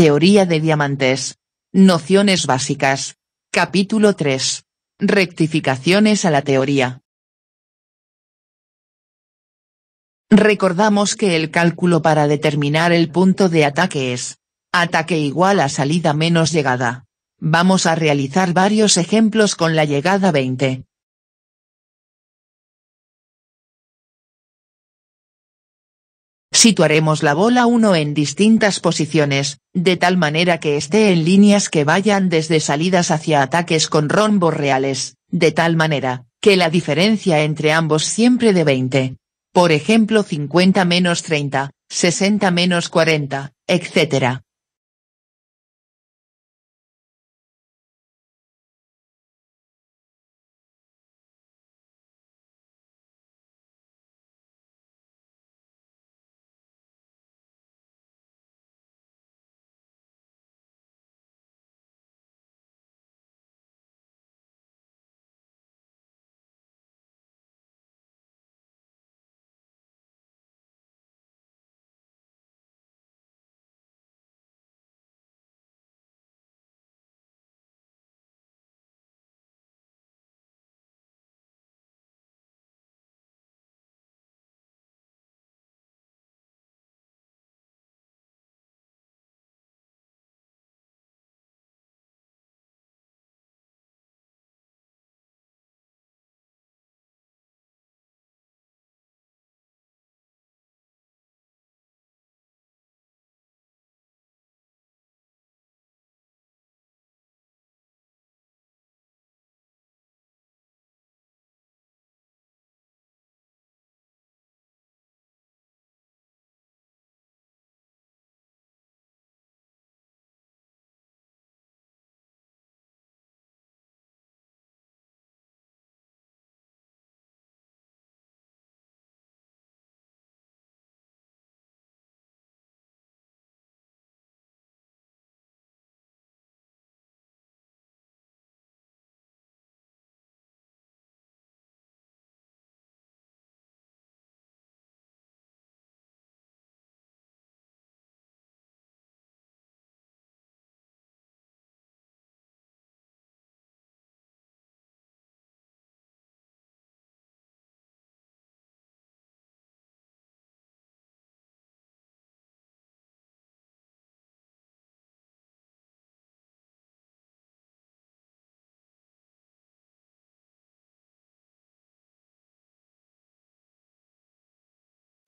Teoría de diamantes. Nociones básicas. Capítulo 3. Rectificaciones a la teoría. Recordamos que el cálculo para determinar el punto de ataque es ataque igual a salida menos llegada. Vamos a realizar varios ejemplos con la llegada 20. Situaremos la bola 1 en distintas posiciones, de tal manera que esté en líneas que vayan desde salidas hacia ataques con rombos reales, de tal manera, que la diferencia entre ambos siempre de 20. Por ejemplo 50 menos 30, 60 menos 40, etc.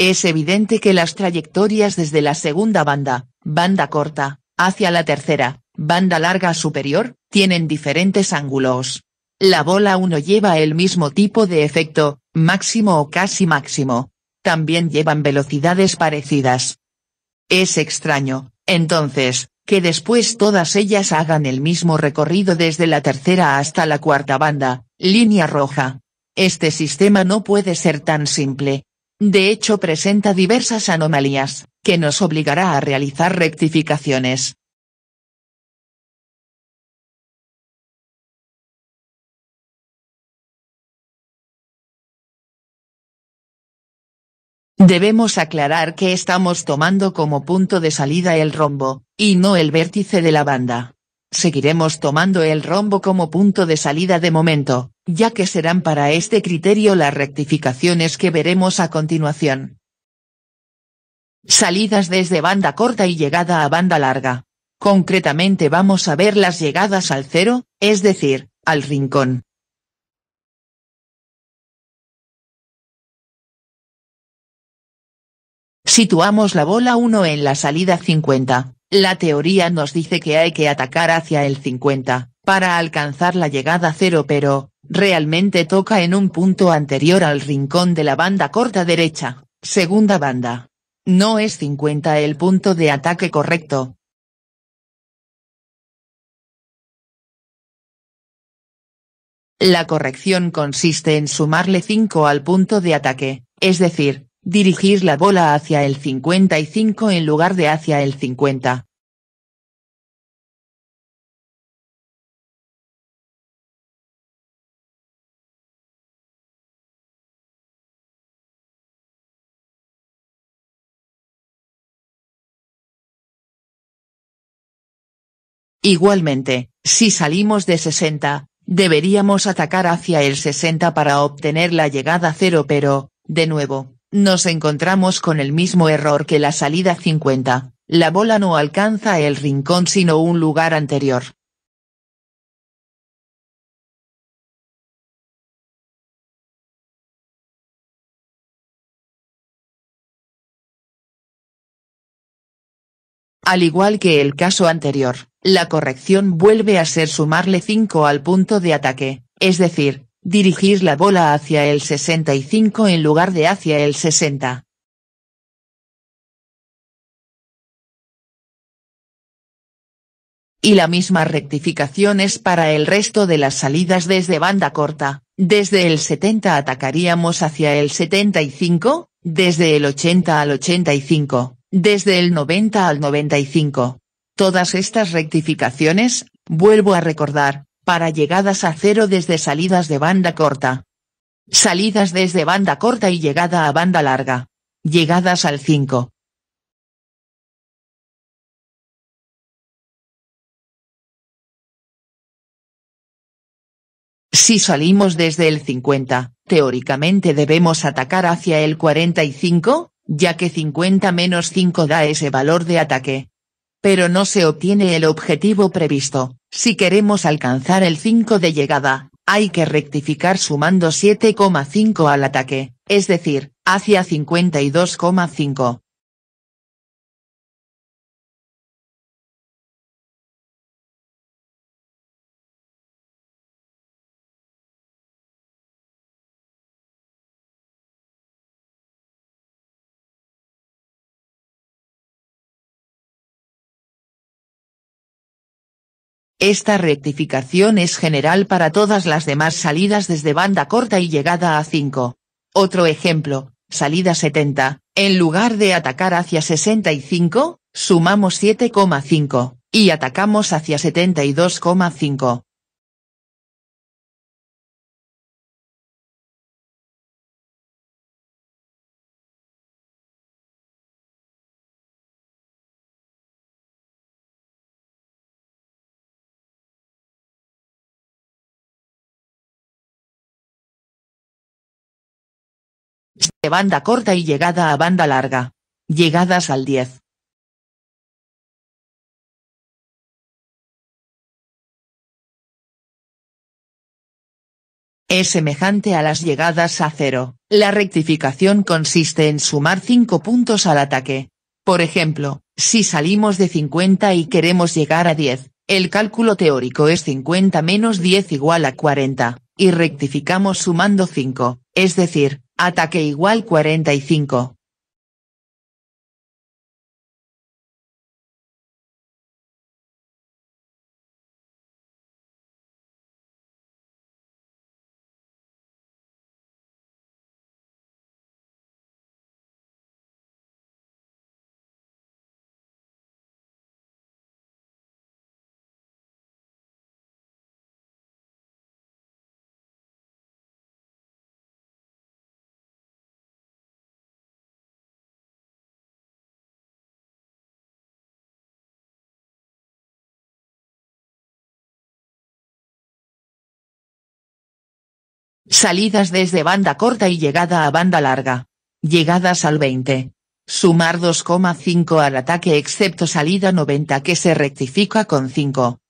Es evidente que las trayectorias desde la segunda banda, banda corta, hacia la tercera, banda larga superior, tienen diferentes ángulos. La bola 1 lleva el mismo tipo de efecto, máximo o casi máximo. También llevan velocidades parecidas. Es extraño, entonces, que después todas ellas hagan el mismo recorrido desde la tercera hasta la cuarta banda, línea roja. Este sistema no puede ser tan simple, de hecho presenta diversas anomalías, que nos obligará a realizar rectificaciones. Debemos aclarar que estamos tomando como punto de salida el rombo, y no el vértice de la banda. Seguiremos tomando el rombo como punto de salida de momento, ya que serán para este criterio las rectificaciones que veremos a continuación. Salidas desde banda corta y llegada a banda larga. Concretamente vamos a ver las llegadas al cero, es decir, al rincón. Situamos la bola 1 en la salida 50, la teoría nos dice que hay que atacar hacia el 50, para alcanzar la llegada cero pero, realmente toca en un punto anterior al rincón de la banda corta derecha, segunda banda. No es 50 el punto de ataque correcto, La corrección consiste en sumarle 5 al punto de ataque, es decir, dirigir la bola hacia el 55 en lugar de hacia el 50. Igualmente, si salimos de 60, deberíamos atacar hacia el 60 para obtener la llegada 0 pero, de nuevo, nos encontramos con el mismo error que la salida 50, la bola no alcanza el rincón sino un lugar anterior. Al igual que el caso anterior, la corrección vuelve a ser sumarle 5 al punto de ataque, es decir, dirigir la bola hacia el 65 en lugar de hacia el 60. Y la misma rectificación es para el resto de las salidas desde banda corta, desde el 70 atacaríamos hacia el 75, desde el 80 al 85, desde el 90 al 95. Todas estas rectificaciones, vuelvo a recordar, para llegadas a cero desde salidas de banda corta. Salidas desde banda corta y llegada a banda larga. Llegadas al 5. Si salimos desde el 50, teóricamente debemos atacar hacia el 45, ya que 50 menos 5 da ese valor de ataque pero no se obtiene el objetivo previsto. Si queremos alcanzar el 5 de llegada, hay que rectificar sumando 7,5 al ataque, es decir, hacia 52,5. Esta rectificación es general para todas las demás salidas desde banda corta y llegada a 5. Otro ejemplo, salida 70, en lugar de atacar hacia 65, sumamos 7,5, y atacamos hacia 72,5. de banda corta y llegada a banda larga. Llegadas al 10. Es semejante a las llegadas a 0, la rectificación consiste en sumar 5 puntos al ataque. Por ejemplo, si salimos de 50 y queremos llegar a 10, el cálculo teórico es 50 menos 10 igual a 40, y rectificamos sumando 5, es decir, Ataque igual 45. Salidas desde banda corta y llegada a banda larga. Llegadas al 20. Sumar 2,5 al ataque excepto salida 90 que se rectifica con 5.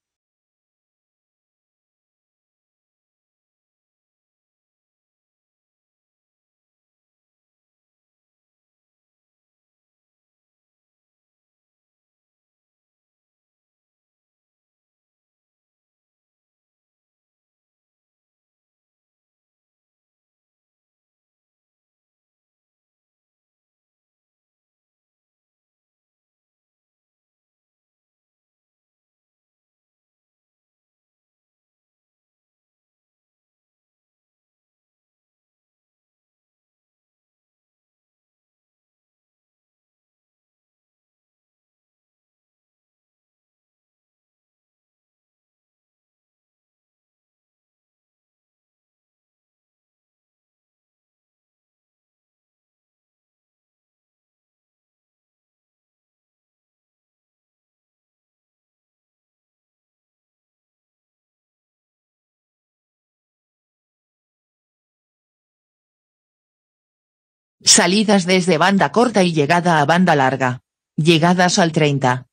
Salidas desde banda corta y llegada a banda larga. Llegadas al 30.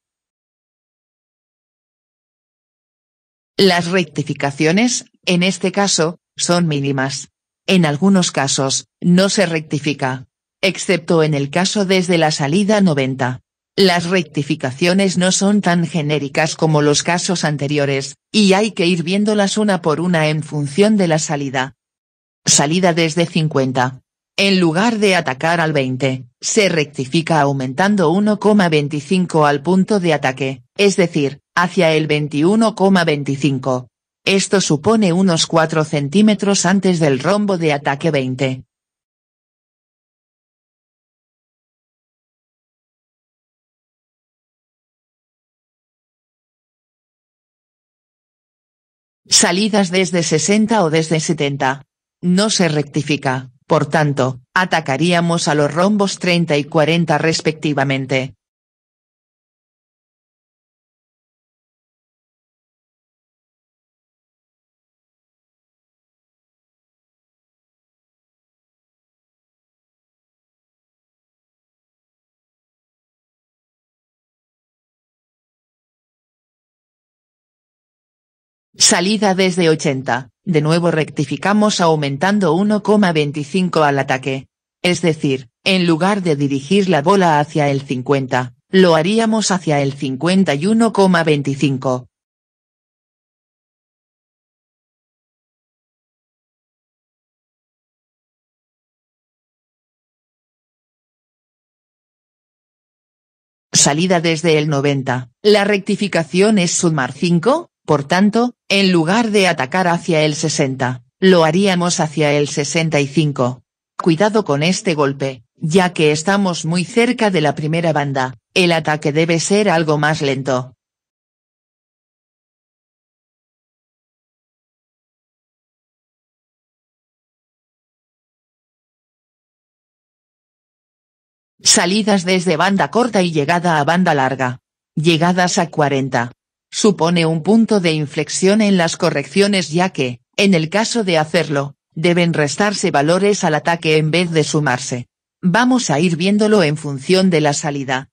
Las rectificaciones, en este caso, son mínimas. En algunos casos, no se rectifica. Excepto en el caso desde la salida 90. Las rectificaciones no son tan genéricas como los casos anteriores, y hay que ir viéndolas una por una en función de la salida. Salida desde 50. En lugar de atacar al 20, se rectifica aumentando 1,25 al punto de ataque, es decir, hacia el 21,25. Esto supone unos 4 centímetros antes del rombo de ataque 20. Salidas desde 60 o desde 70. No se rectifica por tanto, atacaríamos a los rombos 30 y 40 respectivamente. Salida desde 80. De nuevo rectificamos aumentando 1,25 al ataque. Es decir, en lugar de dirigir la bola hacia el 50, lo haríamos hacia el 51,25. Salida desde el 90. La rectificación es sumar 5, por tanto, en lugar de atacar hacia el 60, lo haríamos hacia el 65. Cuidado con este golpe, ya que estamos muy cerca de la primera banda, el ataque debe ser algo más lento. Salidas desde banda corta y llegada a banda larga. Llegadas a 40 supone un punto de inflexión en las correcciones ya que, en el caso de hacerlo, deben restarse valores al ataque en vez de sumarse. Vamos a ir viéndolo en función de la salida.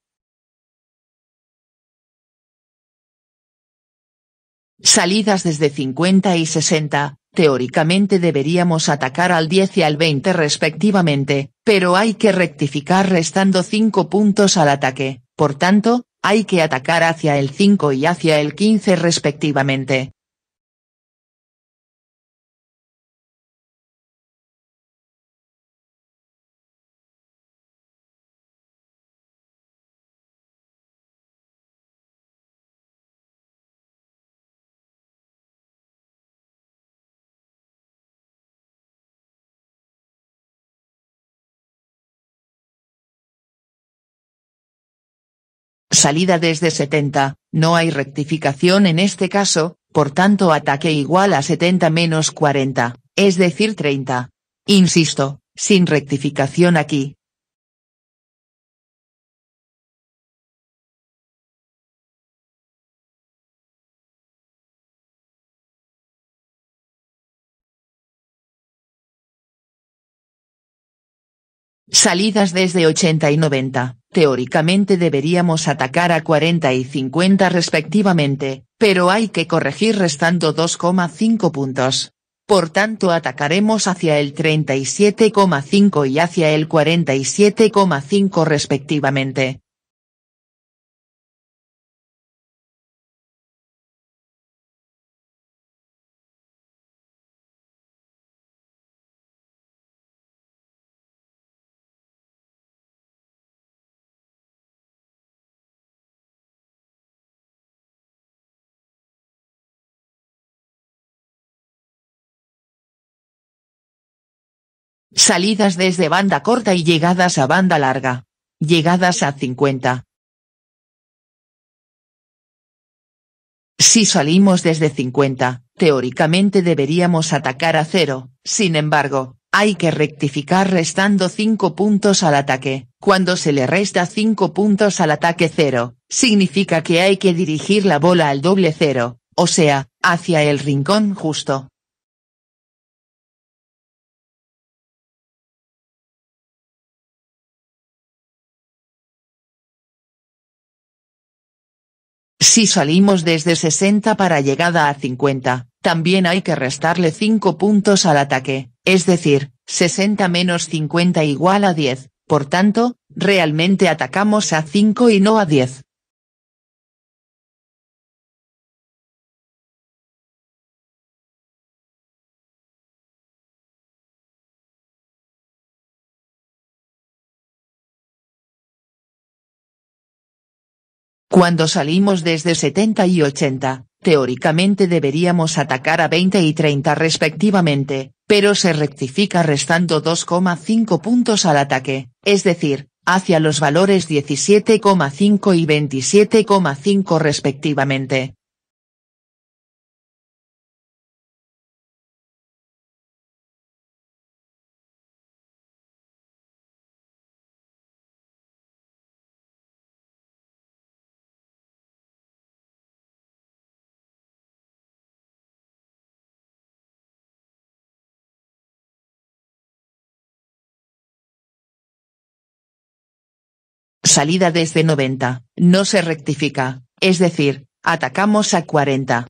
Salidas desde 50 y 60, teóricamente deberíamos atacar al 10 y al 20 respectivamente, pero hay que rectificar restando 5 puntos al ataque, por tanto, hay que atacar hacia el 5 y hacia el 15 respectivamente. Salida desde 70, no hay rectificación en este caso, por tanto ataque igual a 70 menos 40, es decir 30. Insisto, sin rectificación aquí, Salidas desde 80 y 90. Teóricamente deberíamos atacar a 40 y 50 respectivamente, pero hay que corregir restando 2,5 puntos. Por tanto atacaremos hacia el 37,5 y hacia el 47,5 respectivamente. Salidas desde banda corta y llegadas a banda larga. Llegadas a 50. Si salimos desde 50, teóricamente deberíamos atacar a 0, sin embargo, hay que rectificar restando 5 puntos al ataque. Cuando se le resta 5 puntos al ataque 0, significa que hay que dirigir la bola al doble 0, o sea, hacia el rincón justo. Si salimos desde 60 para llegada a 50, también hay que restarle 5 puntos al ataque, es decir, 60 menos 50 igual a 10, por tanto, realmente atacamos a 5 y no a 10. Cuando salimos desde 70 y 80, teóricamente deberíamos atacar a 20 y 30 respectivamente, pero se rectifica restando 2,5 puntos al ataque, es decir, hacia los valores 17,5 y 27,5 respectivamente. salida desde 90, no se rectifica, es decir, atacamos a 40.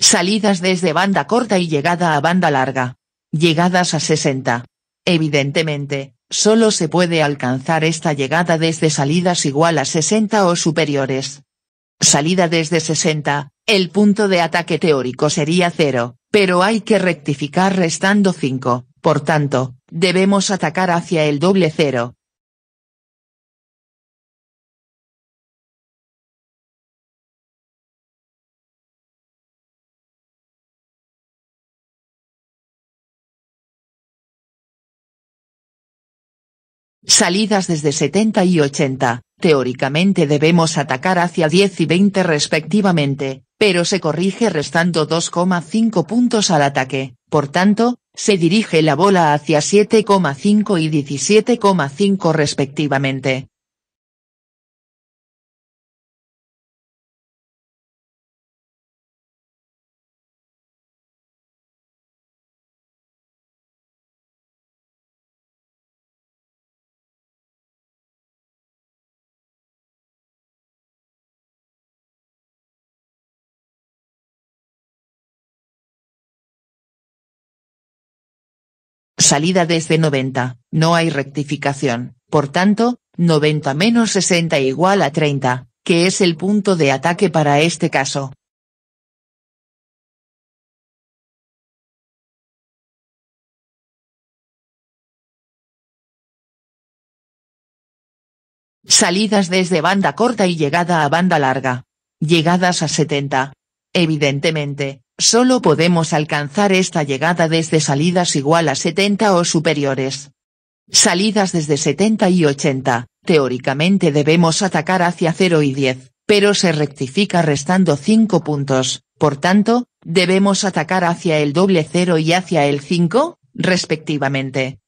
Salidas desde banda corta y llegada a banda larga. Llegadas a 60. Evidentemente, solo se puede alcanzar esta llegada desde salidas igual a 60 o superiores. Salida desde 60, el punto de ataque teórico sería 0, pero hay que rectificar restando 5, por tanto, debemos atacar hacia el doble 0. Salidas desde 70 y 80, Teóricamente debemos atacar hacia 10 y 20 respectivamente, pero se corrige restando 2,5 puntos al ataque, por tanto, se dirige la bola hacia 7,5 y 17,5 respectivamente, salida desde 90, no hay rectificación, por tanto, 90 menos 60 igual a 30, que es el punto de ataque para este caso. Salidas desde banda corta y llegada a banda larga. Llegadas a 70. Evidentemente, Solo podemos alcanzar esta llegada desde salidas igual a 70 o superiores. Salidas desde 70 y 80, teóricamente debemos atacar hacia 0 y 10, pero se rectifica restando 5 puntos, por tanto, debemos atacar hacia el doble 0 y hacia el 5, respectivamente.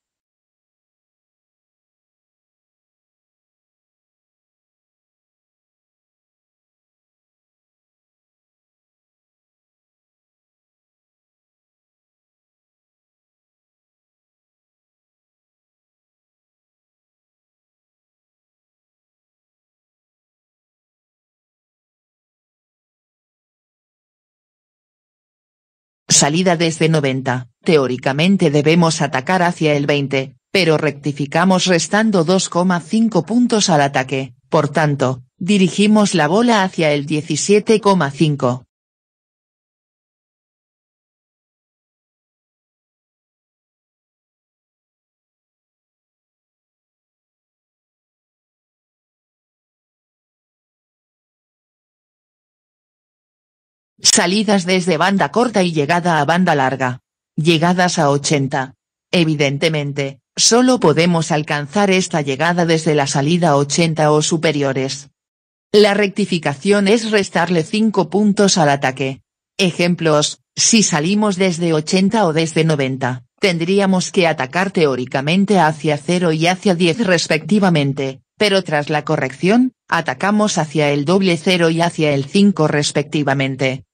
Salida desde 90. Teóricamente debemos atacar hacia el 20, pero rectificamos restando 2,5 puntos al ataque, por tanto, dirigimos la bola hacia el 17,5. Salidas desde banda corta y llegada a banda larga. Llegadas a 80. Evidentemente, solo podemos alcanzar esta llegada desde la salida 80 o superiores. La rectificación es restarle 5 puntos al ataque. Ejemplos, si salimos desde 80 o desde 90, tendríamos que atacar teóricamente hacia 0 y hacia 10 respectivamente, pero tras la corrección, atacamos hacia el doble 0 y hacia el 5 respectivamente.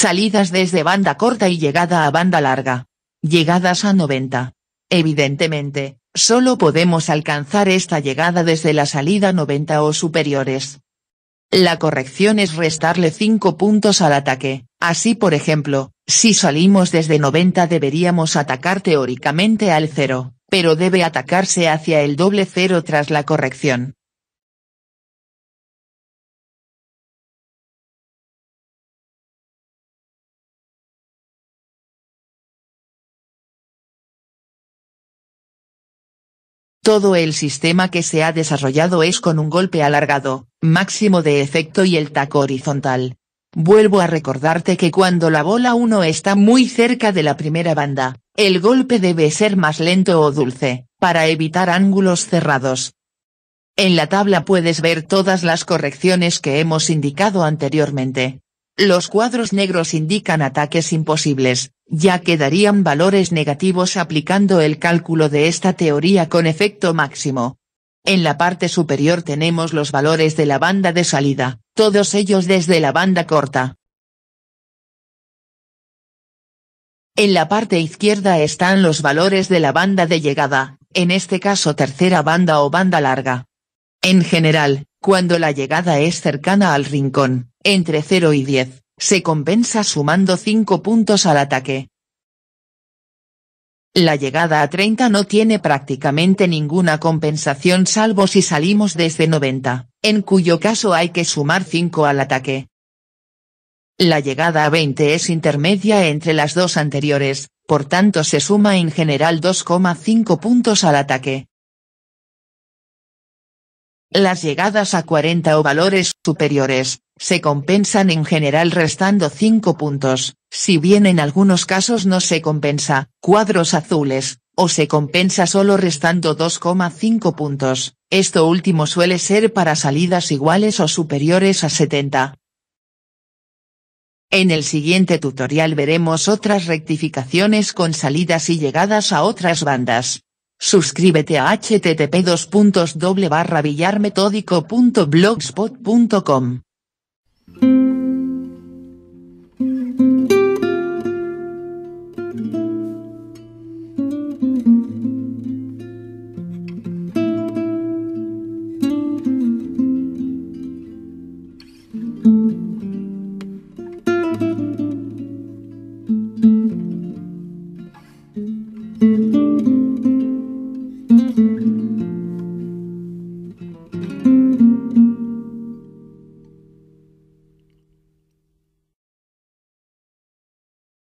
Salidas desde banda corta y llegada a banda larga. Llegadas a 90. Evidentemente, solo podemos alcanzar esta llegada desde la salida 90 o superiores. La corrección es restarle 5 puntos al ataque, así por ejemplo, si salimos desde 90 deberíamos atacar teóricamente al 0, pero debe atacarse hacia el doble 0 tras la corrección. Todo el sistema que se ha desarrollado es con un golpe alargado, máximo de efecto y el taco horizontal. Vuelvo a recordarte que cuando la bola 1 está muy cerca de la primera banda, el golpe debe ser más lento o dulce, para evitar ángulos cerrados. En la tabla puedes ver todas las correcciones que hemos indicado anteriormente. Los cuadros negros indican ataques imposibles, ya quedarían valores negativos aplicando el cálculo de esta teoría con efecto máximo. En la parte superior tenemos los valores de la banda de salida, todos ellos desde la banda corta. En la parte izquierda están los valores de la banda de llegada, en este caso tercera banda o banda larga. En general, cuando la llegada es cercana al rincón, entre 0 y 10, se compensa sumando 5 puntos al ataque. La llegada a 30 no tiene prácticamente ninguna compensación salvo si salimos desde 90, en cuyo caso hay que sumar 5 al ataque. La llegada a 20 es intermedia entre las dos anteriores, por tanto se suma en general 2,5 puntos al ataque. Las llegadas a 40 o valores superiores, se compensan en general restando 5 puntos, si bien en algunos casos no se compensa, cuadros azules, o se compensa solo restando 2,5 puntos, esto último suele ser para salidas iguales o superiores a 70. En el siguiente tutorial veremos otras rectificaciones con salidas y llegadas a otras bandas. Suscríbete a http billarmetódicoblogspotcom thank you